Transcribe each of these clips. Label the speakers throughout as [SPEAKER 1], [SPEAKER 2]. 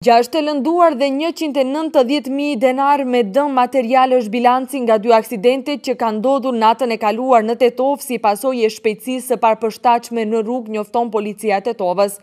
[SPEAKER 1] Gja është të lënduar dhe 190.000 denar me dëm material është bilanci nga dy aksidente që ka ndodhur natën e kaluar në Tetov si pasoj e shpejtësisë së par pështachme në rrug njofton policia Tetovës.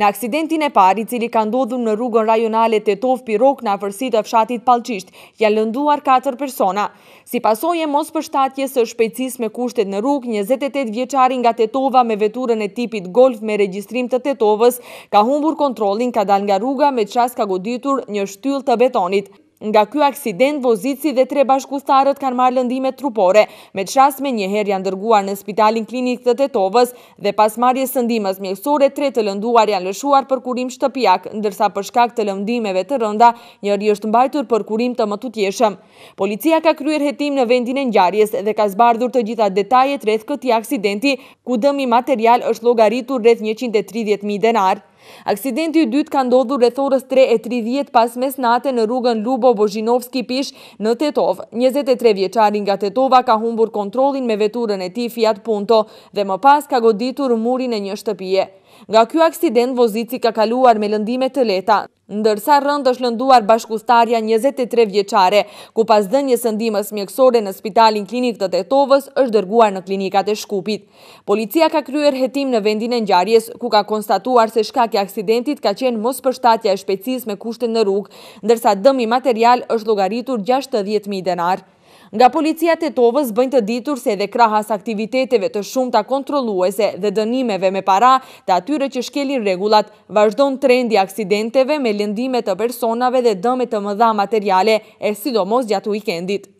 [SPEAKER 1] Në aksidentin e pari, cili ka ndodhur në rrugën rajonale Tetov Pirok në afërsit e fshatit Palqisht, ja lënduar 4 persona. Si pasoj e mos përshtatje së shpejtësisë me kushtet në rrug, 28 vjeqari nga Tetova me veturën e tipit golf me regjistrim të Tetovës, ka humbur kontrolin, ka dal nga rruga me q qas ka goditur një shtyll të betonit. Nga kjo aksident, vozici dhe tre bashkustarët kanë marë lëndimet trupore, me qas me njëher janë dërguar në spitalin klinik të Tetovës dhe pas marje sëndimës mjekësore, tre të lënduar janë lëshuar për kurim shtëpjak, ndërsa për shkak të lëndimeve të rënda, njëri është mbajtur për kurim të më të tjeshëm. Policia ka kryer jetim në vendin e njarjes dhe ka zbardhur të gjitha detajet rreth këti aksidenti, ku dëmi material është logaritur rreth 130.000 denarë. Aksidenti i dytë ka ndodhur rreth orës 3:30 pas mesnatë në rrugën Lubo Bozhinovski Pish në Tetov. 23 vjeçari nga Tetova ka humbur kontrollin me veturën e tij Fiat Punto dhe më pas ka goditur murin e një shtëpie. Nga kjo aksident, vozici ka kaluar me lëndime të leta, ndërsa rënd është lënduar bashkustarja 23 vjeqare, ku pas dhe një sëndimës mjekësore në spitalin klinik të Tetovës është dërguar në klinikat e Shkupit. Policia ka kryer hetim në vendin e njarjes, ku ka konstatuar se shkak aksidentit ka qenë mos përshtatja e shpecis me kushtin në rrug, ndërsa dëmi material është logaritur 60.000 denarë. Nga policia të tovës bëjnë të ditur se edhe krahas aktiviteteve të shumë të kontroluese dhe dënimeve me para të atyre që shkelin regulat vazhdojnë trendi aksidenteve me lëndime të personave dhe dëme të mëdha materiale e sidomos gjatë weekendit.